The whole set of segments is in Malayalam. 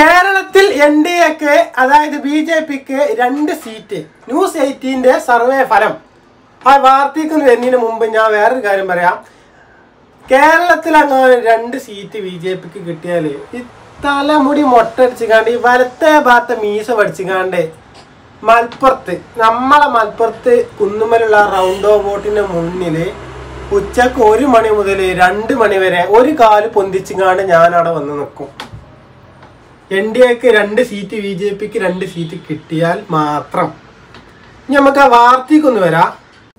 കേരളത്തിൽ എൻ ഡി എക്ക് അതായത് ബി ജെ പിക്ക് രണ്ട് സീറ്റ് ന്യൂസ് എയ്റ്റീൻ്റെ സർവേ ഫലം ആ വാർത്തയ്ക്ക് വരുന്നതിന് മുമ്പ് ഞാൻ വേറൊരു കാര്യം പറയാം കേരളത്തിൽ അങ്ങനെ രണ്ട് സീറ്റ് ബി ജെ പിക്ക് കിട്ടിയാൽ ഈ തലമുടി മൊട്ടടിച്ചിക്കാണ്ട് ഈ വലത്തെ ഭാഗത്ത് മീശ പഠിച്ചുകാണ്ട് മലപ്പുറത്ത് നമ്മളെ മലപ്പുറത്ത് കുന്നുമലുള്ള റൗണ്ടോ ബോട്ടിൻ്റെ മുന്നിൽ ഉച്ചക്ക് ഒരു മണി മുതൽ രണ്ട് മണി വരെ ഒരു കാല് പൊന്തിച്ചുകാണ്ട് ഞാനവിടെ വന്ന് നിൽക്കും എൻ ഡി എക്ക് രണ്ട് സീറ്റ് ബി ജെ പിക്ക് രണ്ട് സീറ്റ് കിട്ടിയാൽ മാത്രം ഇനി നമുക്ക് ആ വാർത്തയ്ക്കൊന്ന് വരാം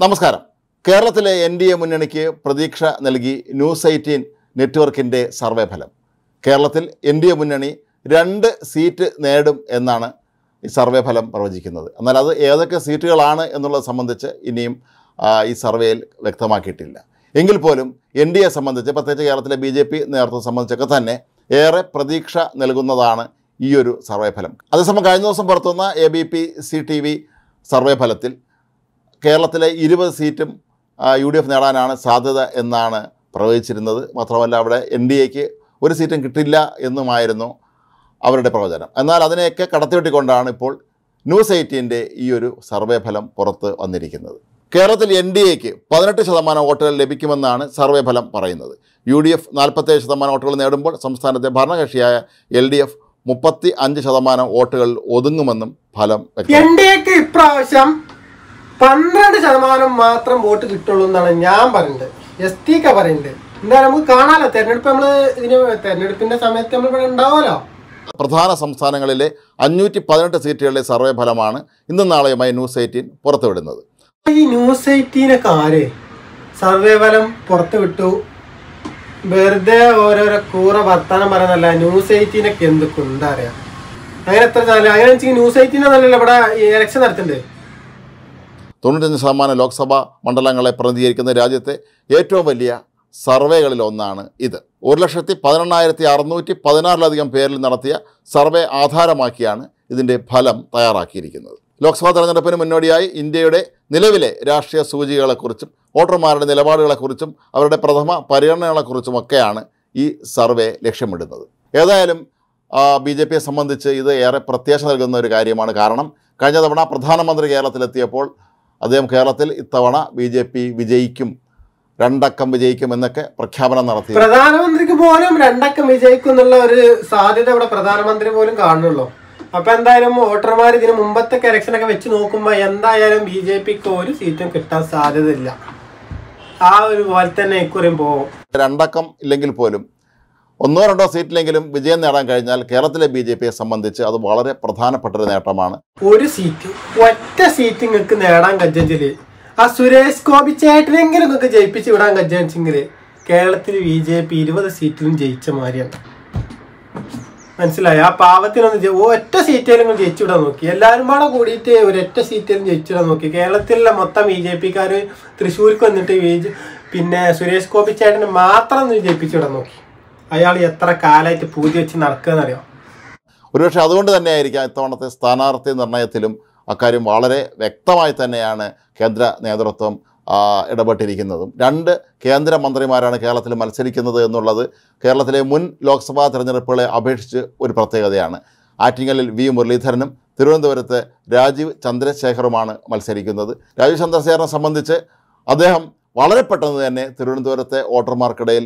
നമസ്കാരം കേരളത്തിലെ എൻ ഡി എ മുന്നണിക്ക് പ്രതീക്ഷ നൽകി ന്യൂസ് എയ്റ്റീൻ നെറ്റ്വർക്കിൻ്റെ സർവേ ഫലം കേരളത്തിൽ എൻ ഡി എ മുന്നണി രണ്ട് സീറ്റ് നേടും എന്നാണ് ഈ സർവേ ഫലം പ്രവചിക്കുന്നത് എന്നാൽ അത് ഏതൊക്കെ സീറ്റുകളാണ് എന്നുള്ളത് സംബന്ധിച്ച് ഇനിയും ഈ സർവേയിൽ വ്യക്തമാക്കിയിട്ടില്ല എങ്കിൽ പോലും എൻ ഡി എ സംബന്ധിച്ച് പ്രത്യേകിച്ച് കേരളത്തിലെ ബി ജെ പി നേതൃത്വം സംബന്ധിച്ചൊക്കെ തന്നെ ഏറെ പ്രതീക്ഷ നൽകുന്നതാണ് ഈ ഒരു സർവേ ഫലം അതേസമയം കഴിഞ്ഞ ദിവസം പുറത്തുവന്ന A B P C T V survey ഫലത്തിൽ കേരളത്തിലെ ഇരുപത് സീറ്റും യു ഡി എഫ് നേടാനാണ് സാധ്യത എന്നാണ് പ്രവചിച്ചിരുന്നത് മാത്രമല്ല അവിടെ എൻ ഡി എക്ക് ഒരു സീറ്റും കിട്ടില്ല എന്നുമായിരുന്നു അവരുടെ പ്രവചനം എന്നാൽ അതിനെയൊക്കെ കടത്തിവെട്ടിക്കൊണ്ടാണ് ഇപ്പോൾ ന്യൂസ് എയ്റ്റീൻ്റെ ഈ ഒരു സർവേ ഫലം പുറത്ത് വന്നിരിക്കുന്നത് കേരളത്തിൽ എൻ ഡി എക്ക് പതിനെട്ട് ശതമാനം വോട്ടുകൾ ലഭിക്കുമെന്നാണ് സർവേ ഫലം പറയുന്നത് യു ഡി എഫ് നാൽപ്പത്തേഴ് ശതമാനം വോട്ടുകൾ നേടുമ്പോൾ സംസ്ഥാനത്തെ ഭരണകക്ഷിയായ എൽ ഡി എഫ് മുപ്പത്തി അഞ്ച് ശതമാനം വോട്ടുകൾ ഒതുങ്ങുമെന്നും ഫലം എൻ ഡി എക്ക് ഇപ്രാവശ്യം പന്ത്രണ്ട് ശതമാനം മാത്രം വോട്ട് കിട്ടുള്ളൂ എന്നാണ് ഞാൻ പറയുന്നത് എസ് ടി ക പറയുന്നത് എന്താ നമുക്ക് കാണാലോ തെരഞ്ഞെടുപ്പ് നമ്മൾ ഇതിന് തെരഞ്ഞെടുപ്പിന്റെ സമയത്ത് നമ്മൾ ഇവിടെ ഉണ്ടാവുമല്ലോ പ്രധാന സംസ്ഥാനങ്ങളിലെ അഞ്ഞൂറ്റി പതിനെട്ട് സീറ്റുകളിലെ സർവേ ഫലമാണ് ഇന്നും നാളെയുമായി ന്യൂസ് എയ്റ്റീൻ പുറത്തുവിടുന്നത് ഈ ന്യൂസ് എയ്റ്റീനെ ആര് സർവേ ഫലം പുറത്തു വിട്ടു വെറുതെ ഓരോരോ കൂറ വർത്താനം പറയുന്നല്ല ന്യൂസ് എയ്റ്റീനൊക്കെ എന്തൊക്കെ എന്താ അറിയാ അങ്ങനെ എത്ര നല്ല അങ്ങനെ വെച്ചെങ്കിൽ ന്യൂസ് എയ്റ്റീനൊന്നല്ലല്ലോ ഇവിടെ ഇലക്ഷൻ നടത്തുന്നുണ്ട് തൊണ്ണൂറ്റഞ്ച് ശതമാനം ലോക്സഭാ മണ്ഡലങ്ങളെ പ്രതിനിധീകരിക്കുന്ന രാജ്യത്തെ ഏറ്റവും വലിയ സർവേകളിൽ ഒന്നാണ് ഇത് ഒരു ലക്ഷത്തി പതിനെണ്ണായിരത്തി അറുന്നൂറ്റി പതിനാറിലധികം പേരിൽ നടത്തിയ സർവേ ആധാരമാക്കിയാണ് ഇതിൻ്റെ ഫലം തയ്യാറാക്കിയിരിക്കുന്നത് ലോക്സഭാ തെരഞ്ഞെടുപ്പിന് മുന്നോടിയായി ഇന്ത്യയുടെ നിലവിലെ രാഷ്ട്രീയ സൂചികളെക്കുറിച്ചും വോട്ടർമാരുടെ നിലപാടുകളെക്കുറിച്ചും അവരുടെ പ്രഥമ പരിഗണനകളെക്കുറിച്ചുമൊക്കെയാണ് ഈ സർവേ ലക്ഷ്യമിടുന്നത് ഏതായാലും ബി ജെ പിയെ സംബന്ധിച്ച് ഇത് ഏറെ പ്രത്യാശ നൽകുന്ന ഒരു കാര്യമാണ് കാരണം കഴിഞ്ഞ തവണ പ്രധാനമന്ത്രി കേരളത്തിലെത്തിയപ്പോൾ അദ്ദേഹം കേരളത്തിൽ ഇത്തവണ ബി ജെ പി വിജയിക്കും രണ്ടക്കം വിജയിക്കും എന്നൊക്കെ പ്രഖ്യാപനം നടത്തി പ്രധാനമന്ത്രിക്ക് പോലും രണ്ടക്കം വിജയിക്കും എന്നുള്ള ഒരു സാധ്യത ഇവിടെ പ്രധാനമന്ത്രി പോലും കാണുന്നുള്ളൂ അപ്പൊ എന്തായാലും വോട്ടർമാർ ഇതിന് മുമ്പത്തെ ഒക്കെ വെച്ച് നോക്കുമ്പോൾ എന്തായാലും ബി ജെ പിക്ക് ഒരു സീറ്റും കിട്ടാൻ സാധ്യതയില്ല ആ ഒരു പോലെ തന്നെ ഇക്കുറിയും പോകും രണ്ടക്കം ഇല്ലെങ്കിൽ പോലും ഒന്നോ രണ്ടോ സീറ്റിലെങ്കിലും വിജയം നേടാൻ കഴിഞ്ഞാൽ കേരളത്തിലെ ബി ജെ പിയെ സംബന്ധിച്ച് അത് വളരെ പ്രധാനപ്പെട്ട ഒരു നേട്ടമാണ് ഒരു സീറ്റ് ഒറ്റ സീറ്റ് നിങ്ങൾക്ക് നേടാൻ കഴിഞ്ഞെങ്കിൽ ആ സുരേഷ് ഗോപി ചേട്ടനെങ്കിലും നിങ്ങൾക്ക് ജയിപ്പിച്ച് വിടാൻ കഴിഞ്ഞെങ്കിൽ കേരളത്തിൽ ബി ജെ പി ഇരുപത് സീറ്റിലും ജയിച്ച മാതിരിയാണ് മനസ്സിലായി ആ പാവത്തിനൊന്ന് ഒറ്റ സീറ്റേലും ജയിച്ചു നോക്കി എല്ലാവരും കൂടെ കൂടിയിട്ട് ഒരൊറ്റ സീറ്റേലും ജയിച്ചു നോക്കി കേരളത്തിലെ മൊത്തം ബി ജെ പിക്കാർ തൃശ്ശൂർക്ക് വന്നിട്ട് പിന്നെ സുരേഷ് ഗോപി ചേട്ടനെ മാത്രം ഒന്ന് നോക്കി അയാൾ എത്ര കാലമായിട്ട് പൂതി വെച്ച് നടക്കുകയെന്നറിയാം ഒരുപക്ഷെ അതുകൊണ്ട് തന്നെ ആയിരിക്കാം ഇത്തവണത്തെ സ്ഥാനാർത്ഥി നിർണയത്തിലും അക്കാര്യം വളരെ വ്യക്തമായി തന്നെയാണ് കേന്ദ്ര നേതൃത്വം ഇടപെട്ടിരിക്കുന്നതും രണ്ട് കേന്ദ്രമന്ത്രിമാരാണ് കേരളത്തിൽ മത്സരിക്കുന്നത് എന്നുള്ളത് കേരളത്തിലെ മുൻ ലോക്സഭാ തെരഞ്ഞെടുപ്പുകളെ അപേക്ഷിച്ച് ഒരു പ്രത്യേകതയാണ് ആറ്റിങ്ങലിൽ വി മുരളീധരനും തിരുവനന്തപുരത്ത് രാജീവ് ചന്ദ്രശേഖറുമാണ് മത്സരിക്കുന്നത് രാജീവ് ചന്ദ്രശേഖറിനെ സംബന്ധിച്ച് അദ്ദേഹം വളരെ പെട്ടെന്ന് തന്നെ തിരുവനന്തപുരത്തെ വോട്ടർമാർക്കിടയിൽ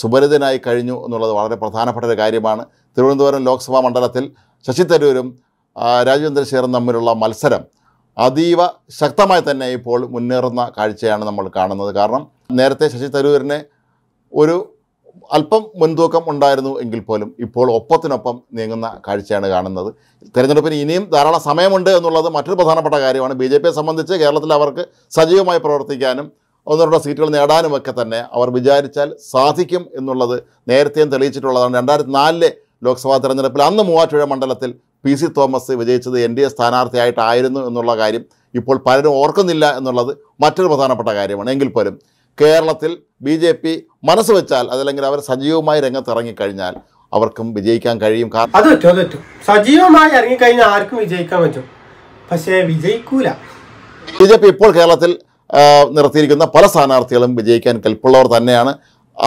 സുപരിതനായി കഴിഞ്ഞു എന്നുള്ളത് വളരെ പ്രധാനപ്പെട്ട ഒരു കാര്യമാണ് തിരുവനന്തപുരം ലോക്സഭാ മണ്ഡലത്തിൽ ശശി തരൂരും രാജീവ് ചന്ദ്രശേഖറും തമ്മിലുള്ള മത്സരം അതീവ ശക്തമായി തന്നെ ഇപ്പോൾ മുന്നേറുന്ന കാഴ്ചയാണ് നമ്മൾ കാണുന്നത് കാരണം നേരത്തെ ശശി തരൂരിന് ഒരു അല്പം മുൻതൂക്കം ഉണ്ടായിരുന്നു എങ്കിൽ പോലും ഇപ്പോൾ ഒപ്പത്തിനൊപ്പം നീങ്ങുന്ന കാഴ്ചയാണ് കാണുന്നത് തെരഞ്ഞെടുപ്പിന് ഇനിയും ധാരാളം സമയമുണ്ട് എന്നുള്ളത് മറ്റൊരു പ്രധാനപ്പെട്ട കാര്യമാണ് ബി ജെ പിയെ സംബന്ധിച്ച് കേരളത്തിൽ അവർക്ക് സജീവമായി പ്രവർത്തിക്കാനും ഒന്ന് സീറ്റുകൾ സീറ്റുകൾ ഒക്കെ തന്നെ അവർ വിചാരിച്ചാൽ സാധിക്കും എന്നുള്ളത് നേരത്തെയും തെളിയിച്ചിട്ടുള്ളതാണ് രണ്ടായിരത്തി നാലിലെ ലോക്സഭാ തെരഞ്ഞെടുപ്പിൽ അന്ന് മൂവാറ്റുപുഴ മണ്ഡലത്തിൽ പി സി തോമസ് വിജയിച്ചത് എൻ ഡി എ സ്ഥാനാർത്ഥിയായിട്ടായിരുന്നു എന്നുള്ള കാര്യം ഇപ്പോൾ പലരും ഓർക്കുന്നില്ല എന്നുള്ളത് മറ്റൊരു പ്രധാനപ്പെട്ട കാര്യമാണ് എങ്കിൽ പോലും കേരളത്തിൽ ബി ജെ പി മനസ്സ് വെച്ചാൽ അതല്ലെങ്കിൽ അവർ സജീവമായി ഇറങ്ങിക്കഴിഞ്ഞാൽ അവർക്കും വിജയിക്കാൻ കഴിയും അത് പറ്റും അത് പറ്റും സജീവമായി ഇറങ്ങിക്കഴിഞ്ഞാൽ ആർക്കും വിജയിക്കാൻ പറ്റും പക്ഷേ വിജയിക്കൂല ബി ജെ പി ഇപ്പോൾ കേരളത്തിൽ നിർത്തിയിരിക്കുന്ന പല സ്ഥാനാർത്ഥികളും വിജയിക്കാൻ കൽപ്പുള്ളവർ തന്നെയാണ്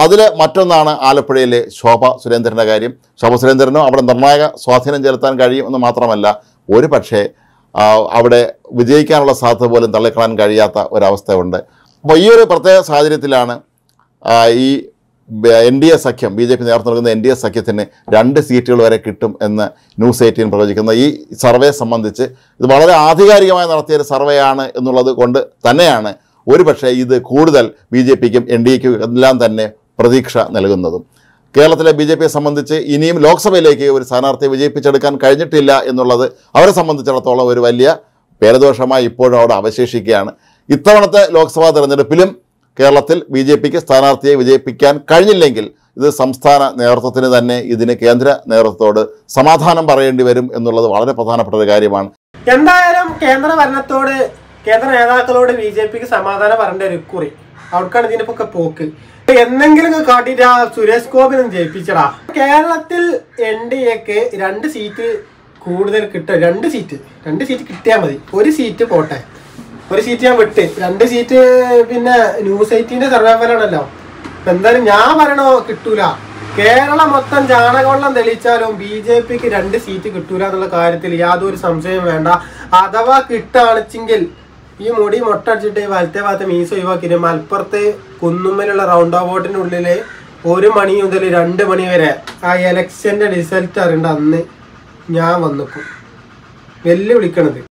അതിൽ മറ്റൊന്നാണ് ആലപ്പുഴയിലെ ശോഭ സുരേന്ദ്രൻ്റെ കാര്യം ശോഭ സുരേന്ദ്രനും അവിടെ നിർണായക സ്വാധീനം ചെലുത്താൻ കഴിയും എന്ന് മാത്രമല്ല ഒരു പക്ഷേ അവിടെ വിജയിക്കാനുള്ള സാധ്യത പോലും തള്ളിക്കളാൻ കഴിയാത്ത ഒരവസ്ഥയുണ്ട് അപ്പോൾ ഈ ഒരു പ്രത്യേക സാഹചര്യത്തിലാണ് ഈ എൻ ഡി എ സഖ്യം ബി ജെ പി നേതൃത്വം നൽകുന്ന എൻ ഡി എ സഖ്യത്തിന് രണ്ട് സീറ്റുകൾ വരെ കിട്ടും എന്ന് ന്യൂസ് എയ്റ്റീൻ പ്രവചിക്കുന്ന ഈ സർവേ സംബന്ധിച്ച് ഇത് വളരെ ആധികാരികമായി നടത്തിയ ഒരു സർവേയാണ് എന്നുള്ളത് കൊണ്ട് തന്നെയാണ് ഒരുപക്ഷെ ഇത് കൂടുതൽ ബി ജെ പിക്കും എൻ ഡി എക്കും എല്ലാം തന്നെ പ്രതീക്ഷ നൽകുന്നതും കേരളത്തിലെ ബി ജെ പിയെ സംബന്ധിച്ച് ഇനിയും ലോക്സഭയിലേക്ക് ഒരു സ്ഥാനാർത്ഥിയെ വിജയിപ്പിച്ചെടുക്കാൻ കഴിഞ്ഞിട്ടില്ല എന്നുള്ളത് അവരെ സംബന്ധിച്ചിടത്തോളം ഒരു വലിയ പേരദോഷമായി ഇപ്പോഴും അവിടെ അവശേഷിക്കുകയാണ് ഇത്തവണത്തെ ലോക്സഭാ തെരഞ്ഞെടുപ്പിലും കേരളത്തിൽ ബി ജെ പിക്ക് സ്ഥാനാർത്ഥിയെ വിജയിപ്പിക്കാൻ കഴിഞ്ഞില്ലെങ്കിൽ ഇത് സംസ്ഥാന നേതൃത്വത്തിന് തന്നെ ഇതിന് കേന്ദ്ര നേതൃത്വത്തോട് സമാധാനം പറയേണ്ടി വരും എന്നുള്ളത് വളരെ പ്രധാനപ്പെട്ട ഒരു കാര്യമാണ് എന്തായാലും കേന്ദ്ര ഭരണത്തോട് കേന്ദ്ര നേതാക്കളോട് ബി ജെ പിക്ക് സമാധാനം പറഞ്ഞ ഒരു കുറി അവർക്കാണ് ഇതിനൊക്കെ പോക്ക് എന്തെങ്കിലും കാട്ടിട്ട് ആ സുരേഷ് ഗോപിനെ ജയിപ്പിച്ചടാ കേരളത്തിൽ എൻ ഡി എക്ക് രണ്ട് സീറ്റ് കൂടുതൽ കിട്ടും രണ്ട് സീറ്റ് രണ്ട് സീറ്റ് കിട്ടിയാൽ മതി ഒരു സീറ്റ് പോട്ടെ ഒരു സീറ്റ് ഞാൻ വിട്ട് രണ്ട് സീറ്റ് പിന്നെ ന്യൂസ് സർവേ ഫലമാണല്ലോ എന്തായാലും ഞാൻ പറയണോ കിട്ടൂല കേരളം മൊത്തം ചാണകവെള്ളം തെളിയിച്ചാലും ബി ജെ പിക്ക് രണ്ട് സീറ്റ് കിട്ടൂല എന്നുള്ള കാര്യത്തിൽ യാതൊരു സംശയവും വേണ്ട അഥവാ കിട്ടാണിച്ചെങ്കിൽ ഈ മുടി മൊട്ടടിച്ചിട്ട് വലത്തെ ഭാഗത്ത് മീസ് ഒഴിവാക്കി മലപ്പുറത്തെ കുന്നുമ്മലുള്ള റൗണ്ട് അബൌട്ടിൻ്റെ ഒരു മണി മുതൽ രണ്ട് മണി വരെ ആ എലക്ഷൻ്റെ റിസൾട്ട് അറിയേണ്ട അന്ന് ഞാൻ വന്നിക്കും വെല്ലുവിളിക്കണത്